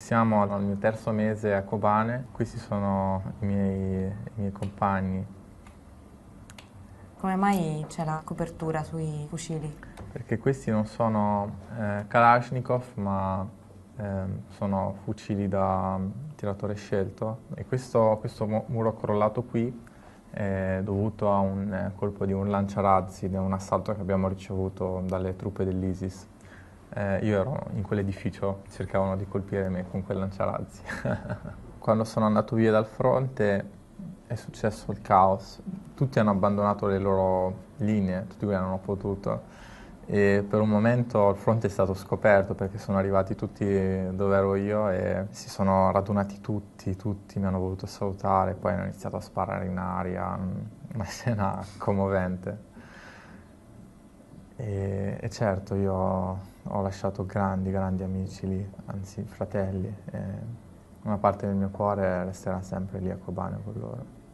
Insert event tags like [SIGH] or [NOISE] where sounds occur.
Siamo al mio terzo mese a Kobane, questi sono i miei, i miei compagni. Come mai c'è la copertura sui fucili? Perché questi non sono eh, Kalashnikov ma eh, sono fucili da tiratore scelto e questo, questo muro crollato qui è dovuto a un eh, colpo di un lanciarazzi, di un assalto che abbiamo ricevuto dalle truppe dell'ISIS. Eh, io ero in quell'edificio, cercavano di colpire me con quel lanciarazzi. [LAUGHS] Quando sono andato via dal fronte è successo il caos, tutti hanno abbandonato le loro linee, tutti quelli hanno potuto. E per un momento il fronte è stato scoperto perché sono arrivati tutti dove ero io e si sono radunati tutti, tutti mi hanno voluto salutare, poi hanno iniziato a sparare in aria, mm, una [LAUGHS] scena commovente. E, e certo, io ho lasciato grandi, grandi amici lì, anzi fratelli. E una parte del mio cuore resterà sempre lì a Kobane con loro.